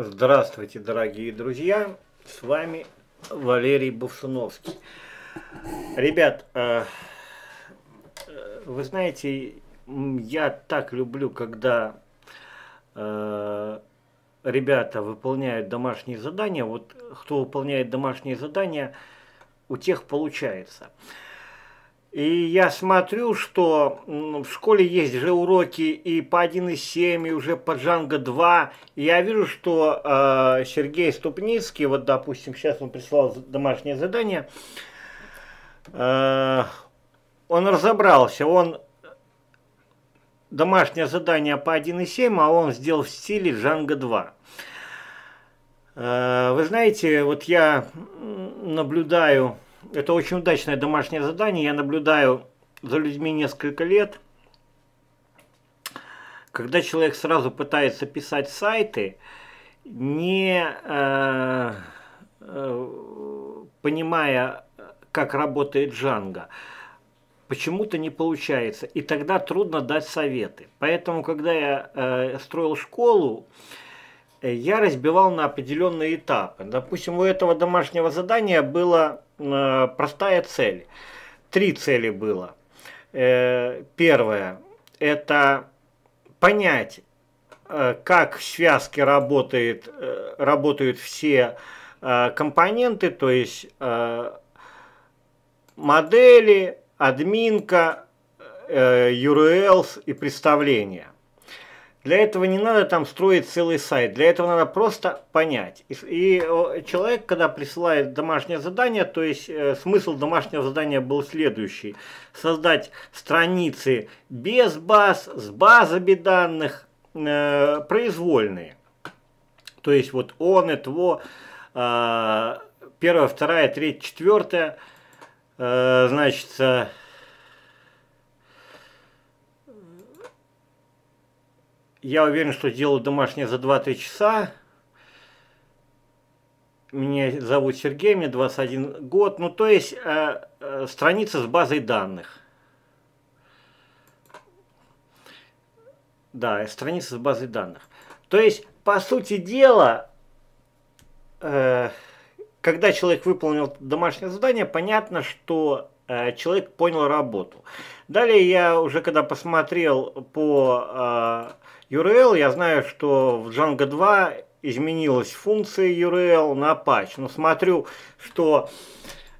Здравствуйте, дорогие друзья! С вами Валерий Бувшиновский. Ребят, э, э, вы знаете, я так люблю, когда э, ребята выполняют домашние задания. Вот кто выполняет домашние задания, у тех получается. И я смотрю, что в школе есть же уроки и по 1,7, и уже по Джанго 2. И я вижу, что э, Сергей Ступницкий, вот, допустим, сейчас он прислал домашнее задание, э, он разобрался, он домашнее задание по 1,7, а он сделал в стиле Джанго 2. Э, вы знаете, вот я наблюдаю это очень удачное домашнее задание. Я наблюдаю за людьми несколько лет. Когда человек сразу пытается писать сайты, не э, э, понимая, как работает Джанго, почему-то не получается. И тогда трудно дать советы. Поэтому, когда я э, строил школу, Э, я разбивал на определенные этапы. Допустим, у этого домашнего задания была э, простая цель. Три цели было. Э, первое – это понять, э, как в связке работает, э, работают все э, компоненты, то есть э, модели, админка, э, URLs и представления. Для этого не надо там строить целый сайт, для этого надо просто понять. И, и э, человек, когда присылает домашнее задание, то есть э, смысл домашнего задания был следующий. Создать страницы без баз, с базами данных, э, произвольные. То есть вот он, это, э, первая, вторая, третья, четвертая, э, значит, Я уверен, что сделаю домашнее за 2-3 часа. Меня зовут Сергей, мне 21 год. Ну, то есть, э, э, страница с базой данных. Да, страница с базой данных. То есть, по сути дела, э, когда человек выполнил домашнее задание, понятно, что Э, человек понял работу. Далее я уже когда посмотрел по э, URL, я знаю, что в Django 2 изменилась функция URL на патч. Но смотрю, что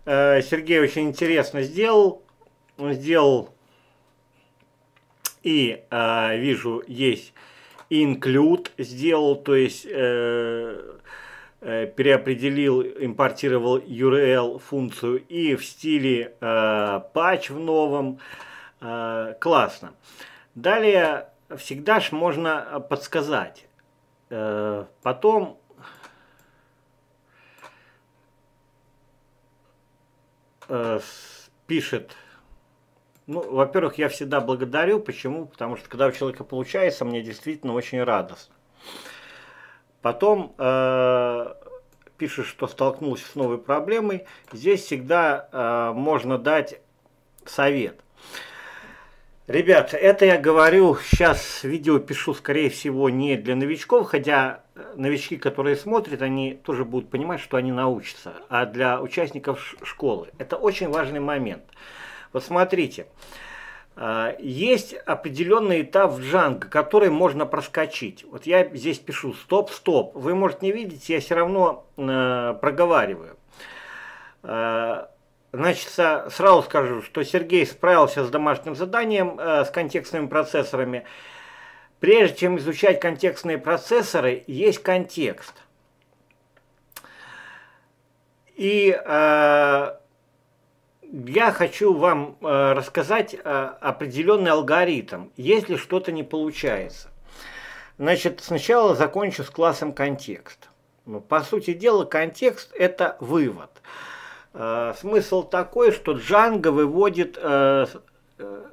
э, Сергей очень интересно сделал. Он сделал и вижу, есть include сделал, то есть Э, переопределил, импортировал URL функцию и в стиле э, патч в новом. Э, классно. Далее всегда ж можно э, подсказать. Э, потом э, пишет ну, во-первых, я всегда благодарю. Почему? Потому что когда у человека получается, мне действительно очень радостно. Потом э, пишешь, что столкнулся с новой проблемой. Здесь всегда э, можно дать совет. Ребят, это я говорю, сейчас видео пишу, скорее всего, не для новичков, хотя э, новички, которые смотрят, они тоже будут понимать, что они научатся, а для участников школы. Это очень важный момент. Вот смотрите, э, а, есть определенный этап в Django, который можно проскочить. Вот я здесь пишу «стоп, стоп». Вы, может, не видите, я все равно э, проговариваю. Э, значит, сразу скажу, что Сергей справился с домашним заданием, э, с контекстными процессорами. Прежде чем изучать контекстные процессоры, есть контекст. И... Э, я хочу вам э, рассказать э, определенный алгоритм, если что-то не получается. Значит, сначала закончу с классом контекст. Ну, по сути дела, контекст – это вывод. Э, смысл такой, что Django выводит э, э,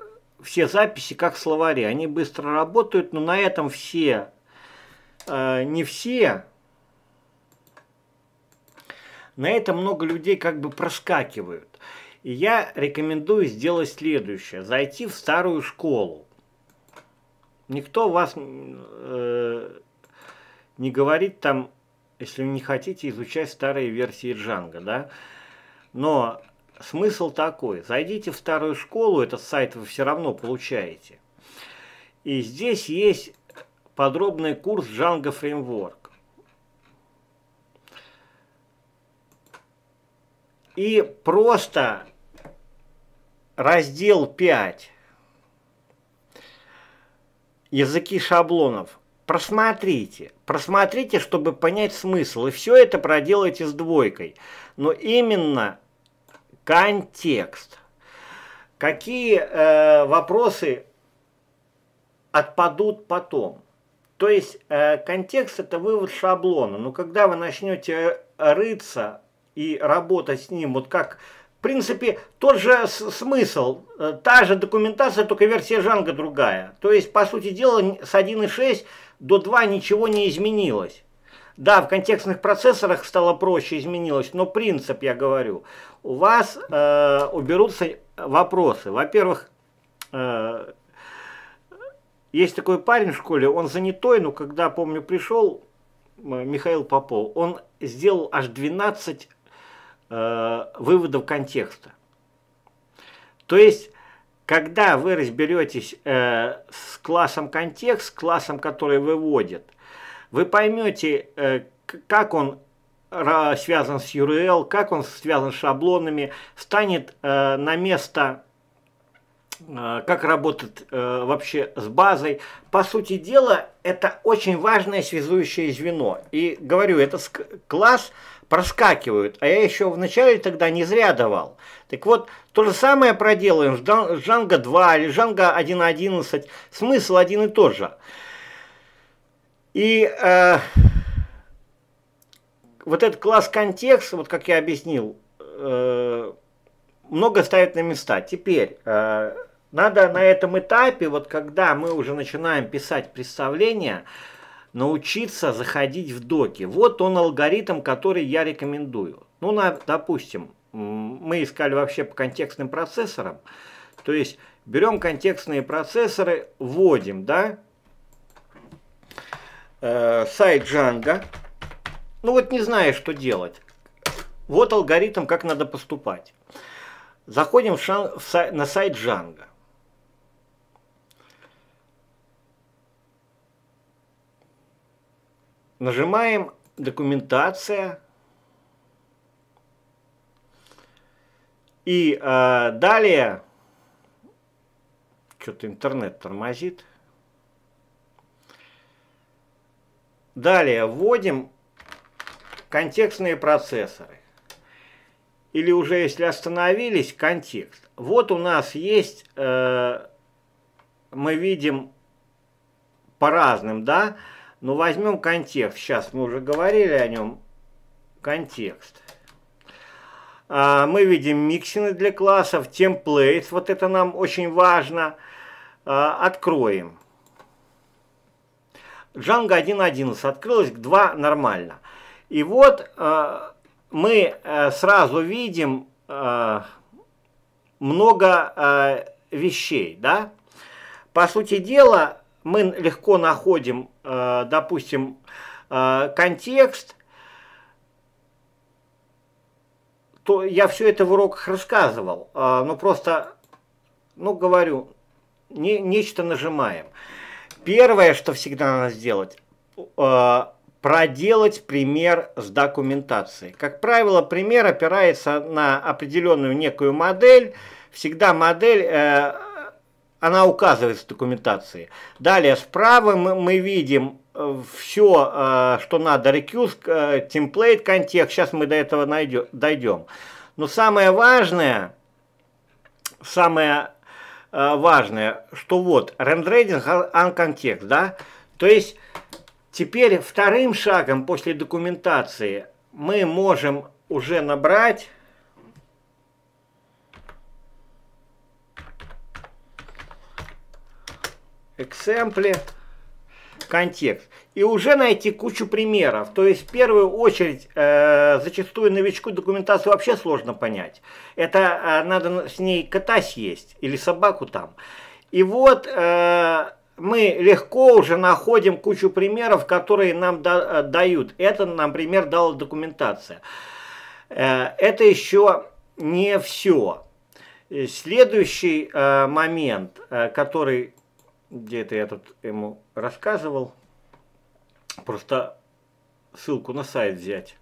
все записи как словари. Они быстро работают, но на этом все, э, не все, на этом много людей как бы проскакивают. И я рекомендую сделать следующее. Зайти в старую школу. Никто вас э, не говорит там, если вы не хотите изучать старые версии Джанга, да? Но смысл такой. Зайдите в старую школу, этот сайт вы все равно получаете. И здесь есть подробный курс Django Framework. И просто Раздел 5. Языки шаблонов. Просмотрите, просмотрите, чтобы понять смысл, и все это проделайте с двойкой. Но именно контекст. Какие э, вопросы отпадут потом? То есть э, контекст – это вывод шаблона. Но когда вы начнете э, рыться и работать с ним, вот как принципе, тот же смысл, э, та же документация, только версия жанга другая. То есть, по сути дела, с 1.6 до 2 ничего не изменилось. Да, в контекстных процессорах стало проще, изменилось, но принцип, я говорю, у вас э, уберутся вопросы. Во-первых, э, есть такой парень в школе, он занятой, но когда, помню, пришел э, Михаил Попов, он сделал аж 12 э, выводов контекста. То есть, когда вы разберетесь э, с классом контекст, с классом, который выводит, вы поймете, э, как он э, связан с URL, как он связан с шаблонами, станет э, на место, э, как работать э, вообще с базой. По сути дела, это очень важное связующее звено. И говорю, это класс – проскакивают, а я еще вначале тогда не зря давал. Так вот, то же самое проделаем с Django 2 или Django 1.11, смысл один и тот же. И э, вот этот класс контекст, вот как я объяснил, э, много ставит на места. Теперь... Э, надо на этом этапе, вот когда мы уже начинаем писать представление, научиться заходить в доки. Вот он алгоритм, который я рекомендую. Ну, на, допустим, мы искали вообще по контекстным процессорам. То есть берем контекстные процессоры, вводим, да, э, сайт Django. Ну вот не знаю, что делать. Вот алгоритм, как надо поступать. Заходим в шан, в сай, на сайт Django. Нажимаем «Документация». И э, далее, что-то интернет тормозит. Далее вводим контекстные процессоры. Или уже если остановились, контекст. Вот у нас есть, э, мы видим по разным, да, но ну, возьмем контекст. Сейчас мы уже говорили о нем. Контекст. А, мы видим миксины для классов, темплейт. Вот это нам очень важно. А, откроем. Django 1.11 открылась, 2 нормально. И вот а, мы э, сразу видим много вещей. Да? По сути дела, мы легко находим Э, допустим, э, контекст, то я все это в уроках рассказывал, э, но ну, просто, ну, говорю, не, нечто нажимаем. Первое, что всегда надо сделать, проделать пример с документацией. Как правило, пример опирается на определенную некую модель. Всегда модель она указывается в документации. Далее справа мы, мы видим э, все, э, что надо, recuse, э, темплейт, контекст, сейчас мы до этого дойдем. Но самое важное, самое важное, что вот, рендеринг uncontext, а, а да, то есть теперь вторым шагом после документации мы можем уже набрать эксемпли, контекст. И уже найти кучу примеров. То есть, в первую очередь, э, зачастую новичку документацию вообще сложно понять. Это э, надо с ней кота съесть или собаку там. И вот... Э, мы легко уже находим кучу примеров, которые нам да, э, дают. Это, например, дала документация. Э, это еще не все. Следующий э, момент, который где это я тут ему рассказывал. Просто ссылку на сайт взять.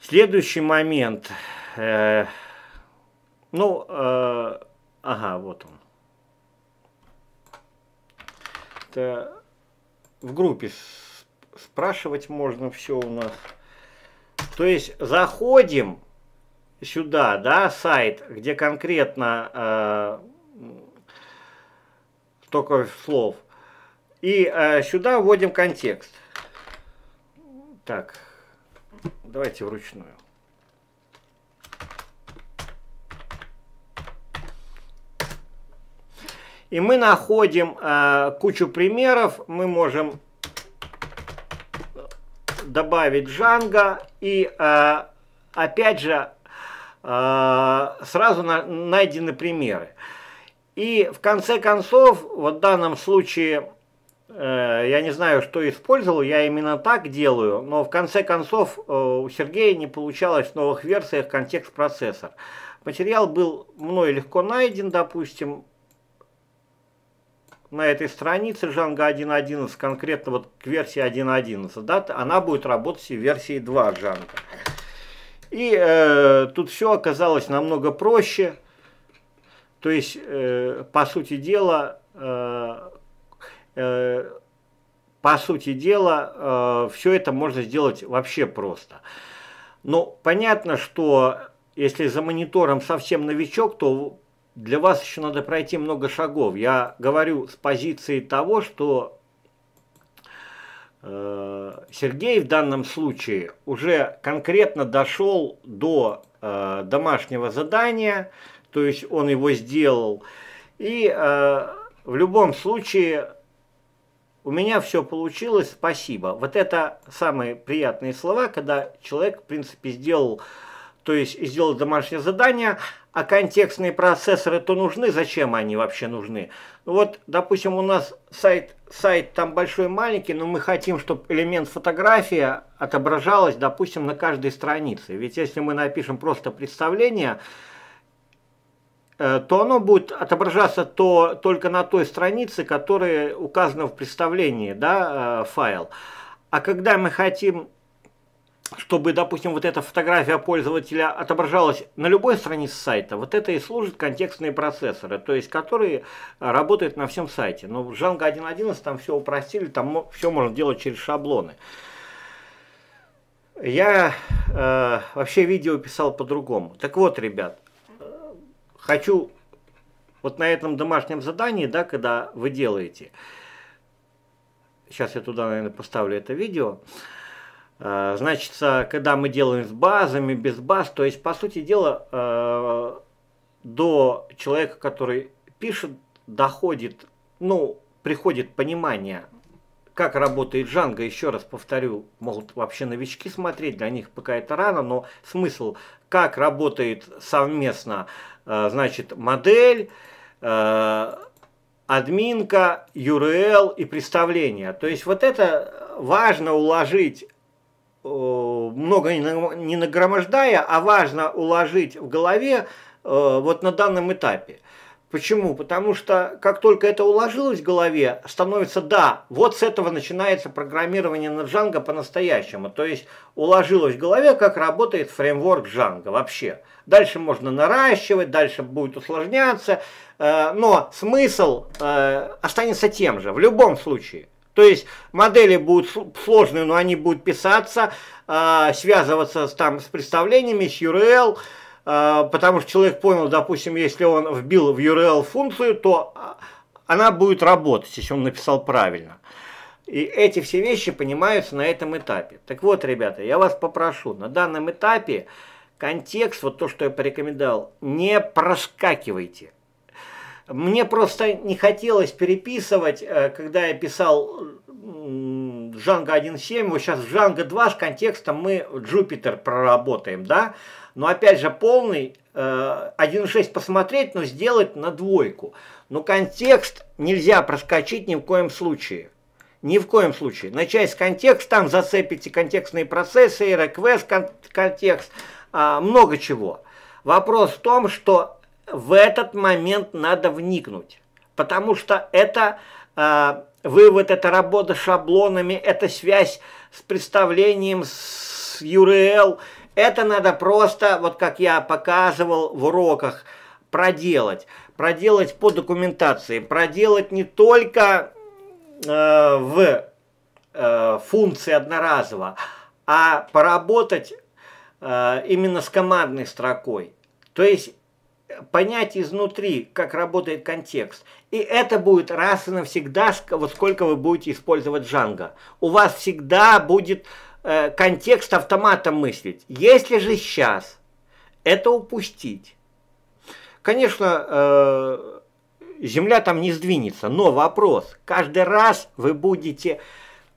Следующий момент. Э, ну, э, ага, вот он. Это в группе спрашивать можно все у нас. То есть заходим сюда, да, сайт, где конкретно э, только слов. И э, сюда вводим контекст. Так, давайте вручную. И мы находим э, кучу примеров. Мы можем добавить Django и э, опять же э, сразу на, найдены примеры. И в конце концов, вот в данном случае, э, я не знаю, что использовал, я именно так делаю, но в конце концов э, у Сергея не получалось в новых версиях контекст-процессор. Материал был мной легко найден, допустим, на этой странице Django 1.11, конкретно вот к версии 1.11, да, она будет работать и в версии 2 Django. И э, тут все оказалось намного проще. То есть, э, по сути дела, э, э по сути дела, э, все это можно сделать вообще просто. Но ну, понятно, что если за монитором совсем новичок, то для вас еще надо пройти много шагов. Я говорю с позиции того, что э, Сергей в данном случае уже конкретно дошел до э, домашнего задания – то есть он его сделал. И э, в любом случае у меня все получилось, спасибо. Вот это самые приятные слова, когда человек, в принципе, сделал, то есть сделал домашнее задание, а контекстные процессоры-то нужны, зачем они вообще нужны? Ну вот, допустим, у нас сайт, сайт там большой-маленький, но мы хотим, чтобы элемент фотография отображалась, допустим, на каждой странице. Ведь если мы напишем просто представление, Э, то оно будет отображаться то, только на той странице, которая указана в представлении, да, э, файл. А когда мы хотим, чтобы, допустим, вот эта фотография пользователя отображалась на любой странице сайта, вот это и служит контекстные процессоры, то есть которые работают на всем сайте. Но ну, в Django 1.11 там все упростили, там все можно делать через шаблоны. Я э, вообще видео писал по-другому. Так вот, ребят, хочу вот на этом домашнем задании, да, когда вы делаете, сейчас я туда, наверное, поставлю это видео, а, значит, когда мы делаем с базами, без баз, то есть, по сути дела, а, до человека, который пишет, доходит, ну, приходит понимание как работает Джанго, еще раз повторю, могут вообще новички смотреть, для них пока это рано, но смысл, как работает совместно, э, значит, модель, э, админка, URL и представление. То есть вот это важно уложить э, много не нагромождая, а важно уложить в голове вот на данном этапе. Почему? Потому что как только это уложилось в голове, становится «да». Вот с этого начинается программирование на Django по-настоящему. То есть уложилось в голове, как работает фреймворк Django вообще. Дальше можно наращивать, дальше будет усложняться, э, но смысл э, останется тем же в любом случае. То есть модели будут сложные, но они будут писаться, э, связываться с, там, с представлениями, с URL, а, потому что человек понял, допустим, если он вбил в URL функцию, то а, она будет работать, если он написал правильно. И эти все вещи понимаются на этом этапе. Так вот, ребята, я вас попрошу, на данном этапе контекст, вот то, что я порекомендовал, не проскакивайте. Мне просто не хотелось переписывать, э, когда я писал Django 1.7, вот сейчас Django 2 с контекстом мы Jupyter проработаем, да, но опять же, полный 1.6 э, посмотреть, но сделать на двойку. Но контекст нельзя проскочить ни в коем случае. Ни в коем случае. Начать с контекста, там зацепите контекстные процессы, реквест контекст, а, много чего. Вопрос в том, что в этот момент надо вникнуть. Потому что это э, вывод, это работа с шаблонами, это связь с представлением, с URL – это надо просто, вот как я показывал в уроках, проделать. Проделать по документации. Проделать не только э, в э, функции одноразово, а поработать э, именно с командной строкой. То есть понять изнутри, как работает контекст. И это будет раз и навсегда, вот сколько вы будете использовать Django. У вас всегда будет э, контекст автомата мыслить. Если же сейчас это упустить, конечно, э, земля там не сдвинется, но вопрос, каждый раз вы будете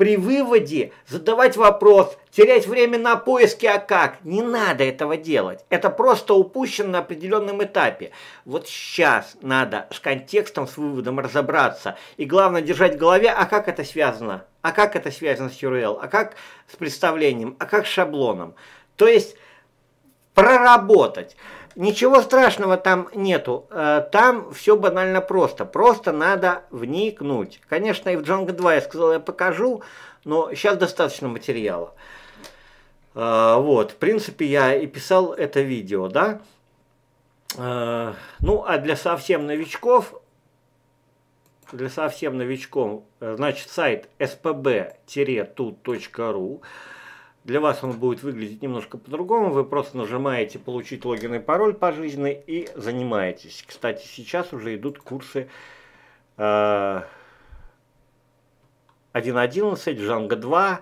при выводе задавать вопрос, терять время на поиски, а как. Не надо этого делать. Это просто упущено на определенном этапе. Вот сейчас надо с контекстом, с выводом разобраться. И главное держать в голове, а как это связано. А как это связано с URL, а как с представлением, а как с шаблоном. То есть проработать. Ничего страшного там нету. Э, там все банально просто. Просто надо вникнуть. Конечно, и в Django 2 я сказал, я покажу, но сейчас достаточно материала. Э, вот, в принципе, я и писал это видео, да. Э, ну, а для совсем новичков, для совсем новичков, значит, сайт spb-tut.ru. Для вас он будет выглядеть немножко по-другому. Вы просто нажимаете «Получить логин и пароль пожизненный» и занимаетесь. Кстати, сейчас уже идут курсы 1.11, э, Django 2,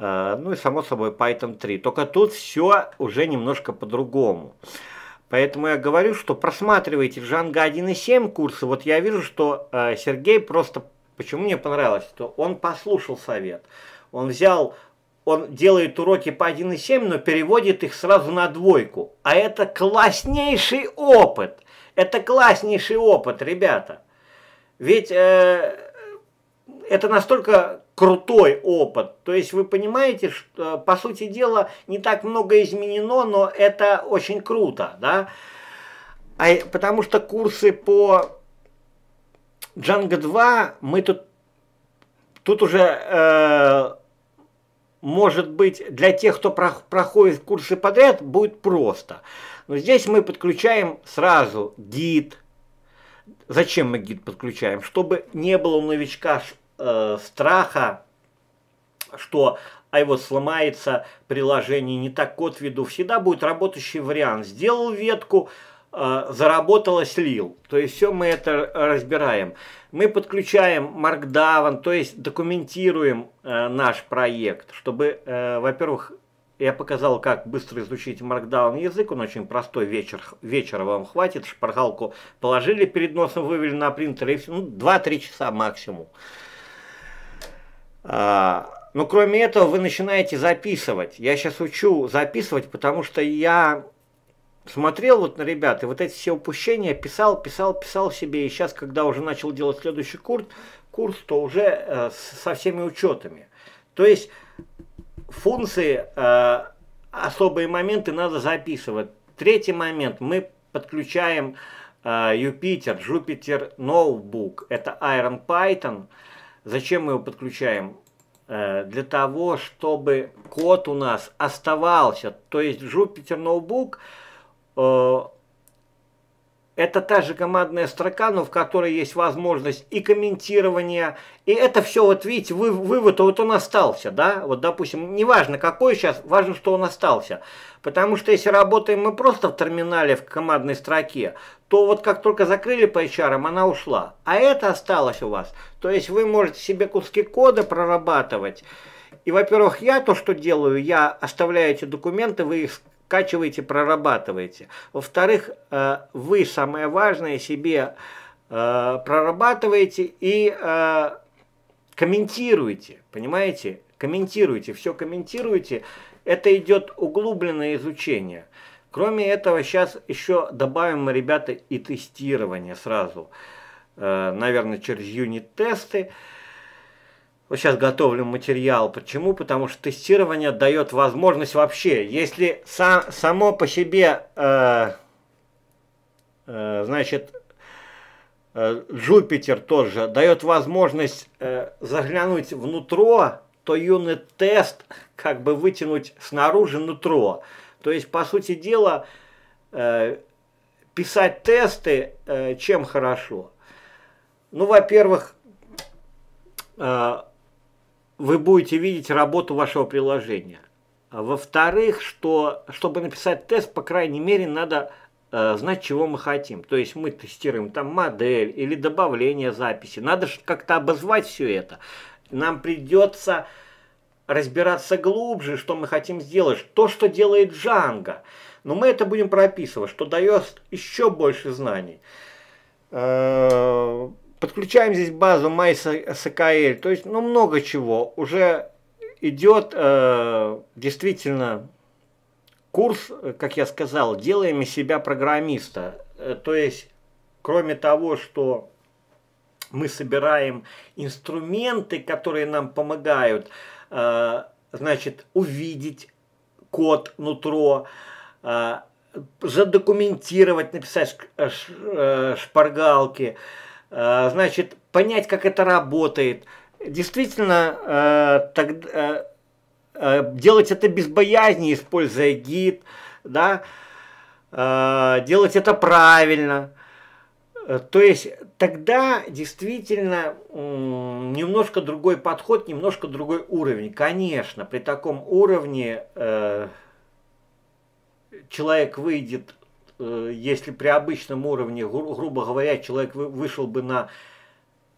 э, ну и само собой Python 3. Только тут все уже немножко по-другому. Поэтому я говорю, что просматривайте Django 1.7 курсы. Вот я вижу, что э, Сергей просто... Почему мне понравилось? то он послушал совет. Он взял он делает уроки по 1,7, но переводит их сразу на двойку. А это класснейший опыт. Это класснейший опыт, ребята. Ведь э, это настолько крутой опыт. То есть вы понимаете, что, по сути дела, не так много изменено, но это очень круто, да? А, потому что курсы по Django 2 мы тут, тут уже... Э, может быть, для тех, кто проходит курсы подряд, будет просто. Но здесь мы подключаем сразу гид. Зачем мы гид подключаем? Чтобы не было у новичка э, страха, что а его сломается приложение, не так код веду. Всегда будет работающий вариант. Сделал ветку, э, заработало, слил. То есть все мы это разбираем. Мы подключаем Markdown, то есть документируем э, наш проект, чтобы, э, во-первых, я показал, как быстро изучить Markdown язык, он очень простой, вечер, вечера вам хватит, шпаргалку положили перед носом, вывели на принтер, и все, ну, 2-3 часа максимум. А, но ну, кроме этого вы начинаете записывать. Я сейчас учу записывать, потому что я смотрел вот на ребят и вот эти все упущения писал, писал, писал себе. И сейчас, когда уже начал делать следующий курс, курс то уже э, со всеми учетами. То есть функции, э, особые моменты надо записывать. Третий момент, мы подключаем э, Юпитер, Jupyter Notebook, это Iron Python. Зачем мы его подключаем? Э, для того, чтобы код у нас оставался. То есть Jupyter Notebook – Э, это та же командная строка, но в которой есть возможность и комментирования, и это все, вот видите, вы, вывод вот он остался, да, вот допустим, неважно какой сейчас, важно, что он остался, потому что если работаем мы просто в терминале в командной строке, то вот как только закрыли по HR, она ушла, а это осталось у вас, то есть вы можете себе куски кода прорабатывать, и, во-первых, я то, что делаю, я оставляю эти документы, вы их вкачиваете, прорабатываете. Во-вторых, э, вы, самое важное, себе э, прорабатываете и э, комментируете, понимаете? Комментируете, все комментируете. Это идет углубленное изучение. Кроме этого, сейчас еще добавим мы, ребята, и тестирование сразу. Наверное, через юнит-тесты вот сейчас готовлю материал. Почему? Потому что тестирование дает возможность вообще, если сам, само по себе, э, э, значит, э, Jupyter тоже дает возможность э, заглянуть внутрь, то юнит-тест как бы вытянуть снаружи нутро. То есть, по сути дела, э, писать тесты э, чем хорошо? Ну, во-первых, э, вы будете видеть работу вашего приложения. А во-вторых, что чтобы написать тест, по крайней мере, надо э, знать, чего мы хотим. То есть мы тестируем там модель или добавление записи. Надо как-то обозвать все это. Нам придется разбираться глубже, что мы хотим сделать, то, что делает Джанго. Но мы это будем прописывать, что дает еще больше знаний. Э, Подключаем здесь базу MySQL, то есть ну, много чего. Уже идет э, действительно курс, как я сказал, делаем из себя программиста. Э, то есть, кроме того, что мы собираем инструменты, которые нам помогают, э, значит, увидеть код, нутро, э, задокументировать, написать э, э, шпаргалки, э, Э, значит, понять, как это работает. Действительно, э, тогда, э, делать это без боязни, используя гид, да, делать это правильно. То есть тогда действительно немножко другой подход, немножко другой уровень. Конечно, при таком уровне человек выйдет Э, если при обычном уровне, грубо говоря, человек вышел бы на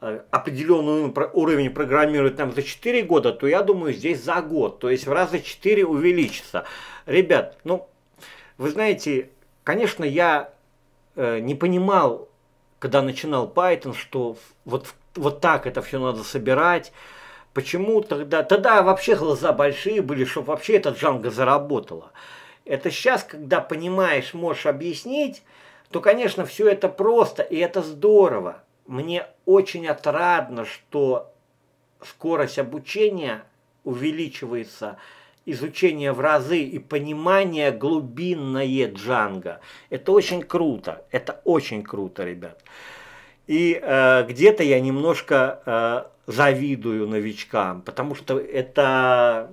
э, определенный уровень программировать там за 4 года, то я думаю здесь за год, то есть в раза 4 увеличится. Ребят, ну, вы знаете, конечно, я э, не понимал, когда начинал Python, что вот, вот так это все надо собирать, почему тогда, тогда вообще глаза большие были, чтобы вообще этот Django заработало. заработала. Это сейчас, когда понимаешь, можешь объяснить, то, конечно, все это просто, и это здорово. Мне очень отрадно, что скорость обучения увеличивается, изучение в разы и понимание глубинное джанга. Это очень круто, это очень круто, ребят. И э, где-то я немножко э, завидую новичкам, потому что это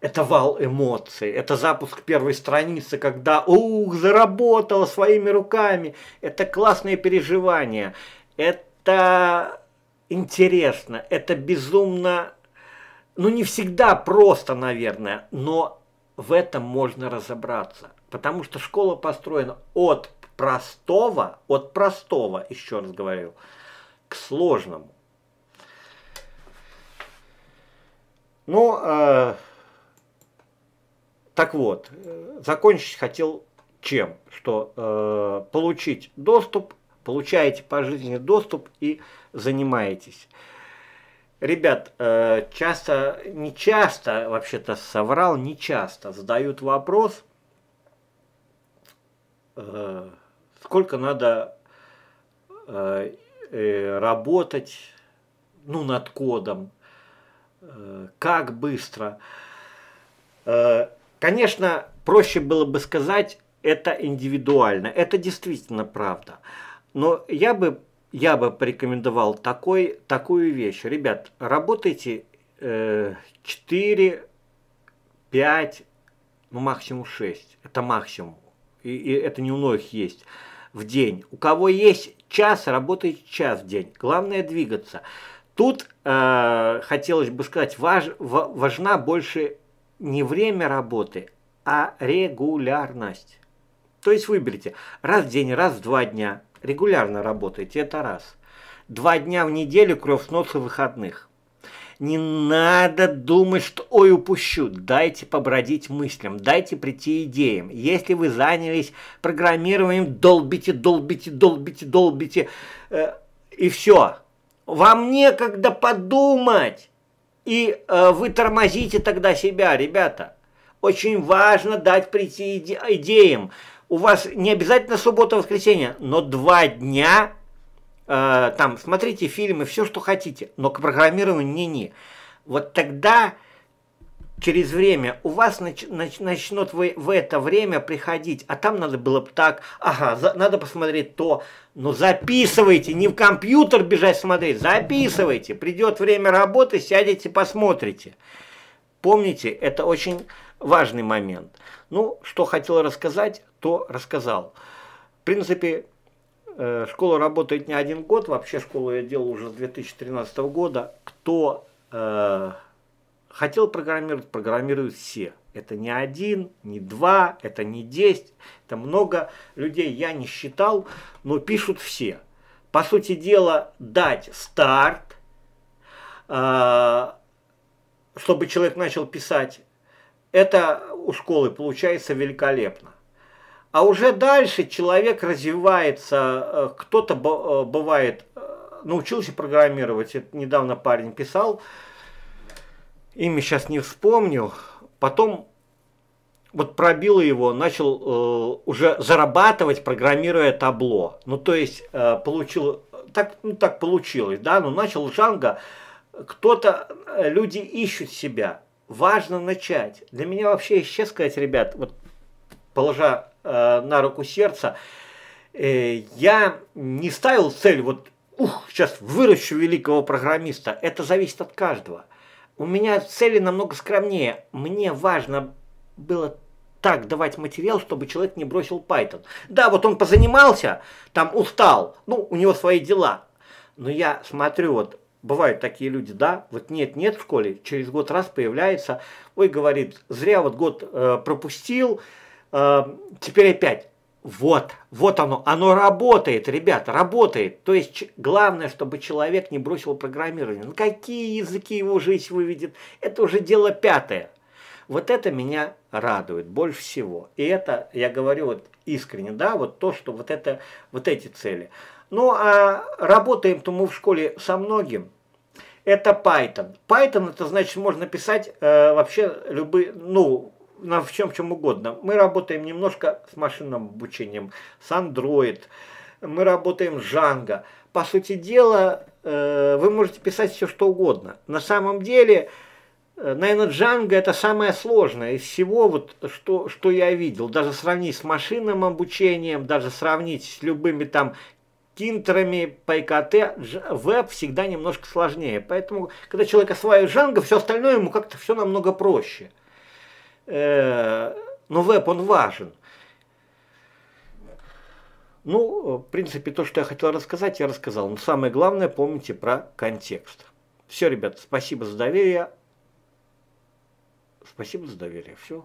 это вал эмоций, это запуск первой страницы, когда «Ух, заработал своими руками!» Это классные переживания, это интересно, это безумно, ну не всегда просто, наверное, но в этом можно разобраться. Потому что школа построена от простого, от простого, еще раз говорю, к сложному. Ну, э, так вот, э, закончить хотел чем? Что э, получить доступ, получаете пожизненный доступ и занимаетесь. Ребят, э, часто, не часто, вообще-то соврал, не часто задают вопрос, э, сколько надо э, э работать ну, над кодом, э, как быстро. Конечно, проще было бы сказать, это индивидуально. Это действительно правда. Но я бы, я бы порекомендовал такой, такую вещь. Ребят, работайте э, 4, 5, ну максимум 6. Это максимум. И, и это не у многих есть в день. У кого есть час, работайте час в день. Главное двигаться. Тут, э, хотелось бы сказать, важ, важна больше не время работы, а регулярность. То есть выберите раз в день, раз в два дня. Регулярно работайте, это раз. Два дня в неделю, кровь с носа выходных. Не надо думать, что ой, упущу. Дайте побродить мыслям, дайте прийти идеям. Если вы занялись программированием, долбите, долбите, долбите, долбите. Э, и все. Вам некогда подумать. И э, вы тормозите тогда себя, ребята. Очень важно дать прийти иде идеям. У вас не обязательно суббота-воскресенье, но два дня э, там смотрите фильмы, все, что хотите, но к программированию не-не. Вот тогда через время у вас нач, нач, начнут вы в это время приходить, а там надо было бы так, ага, за, надо посмотреть то, но записывайте, не в компьютер бежать смотреть, записывайте, придет время работы, сядете, посмотрите. Помните, это очень важный момент. Ну, что хотел рассказать, то рассказал. В принципе, э, школа работает не один год, вообще школу я делал уже с 2013 года. Кто э, Хотел программировать, программируют все. Это не один, не два, это не десять, это много людей, я не считал, но пишут все. По сути дела, дать старт, а, чтобы человек начал писать, это у школы получается великолепно. А уже дальше человек развивается, э, кто-то э, бывает, э, научился программировать, это недавно парень писал, имя сейчас не вспомню, потом вот пробило его, начал э, уже зарабатывать, программируя табло. Ну, то есть, э, получил, так, ну, так получилось, да, ну, начал Джанго, кто-то, э, люди ищут себя, важно начать. Для меня вообще исчез сказать, ребят, вот положа э, на руку сердца, э, я не ставил цель, вот, ух, сейчас выращу великого программиста, это зависит от каждого. У меня цели намного скромнее. Мне важно было так давать материал, чтобы человек не бросил Python. Да, вот он позанимался, там устал, ну, у него свои дела. Но я смотрю, вот бывают такие люди, да, вот нет-нет в школе, через год раз появляется, ой, говорит, зря вот год э, пропустил, э, теперь опять. Вот, вот оно, оно работает, ребята, работает. То есть главное, чтобы человек не бросил программирование. На ну, какие языки его жизнь выведет, это уже дело пятое. Вот это меня радует больше всего. И это, я говорю вот искренне, да, вот то, что вот, это, вот эти цели. Ну, а работаем-то мы в школе со многим. Это Python. Python, это значит, можно писать э, вообще любые, ну, на, в чем, чем угодно. Мы работаем немножко с машинным обучением, с Android, мы работаем с Django. По сути дела, э, вы можете писать все, что угодно. На самом деле, э, наверное, Django это самое сложное из всего, вот, что, что я видел. Даже сравнить с машинным обучением, даже сравнить с любыми там кинтерами, ПКТ, веб всегда немножко сложнее. Поэтому, когда человек осваивает Django, все остальное ему как-то все намного проще. Э, но ну, веб, он важен. Ну, в принципе, то, что я хотел рассказать, я рассказал. Но самое главное, помните про контекст. Все, ребят, спасибо за доверие. Спасибо за доверие. Все.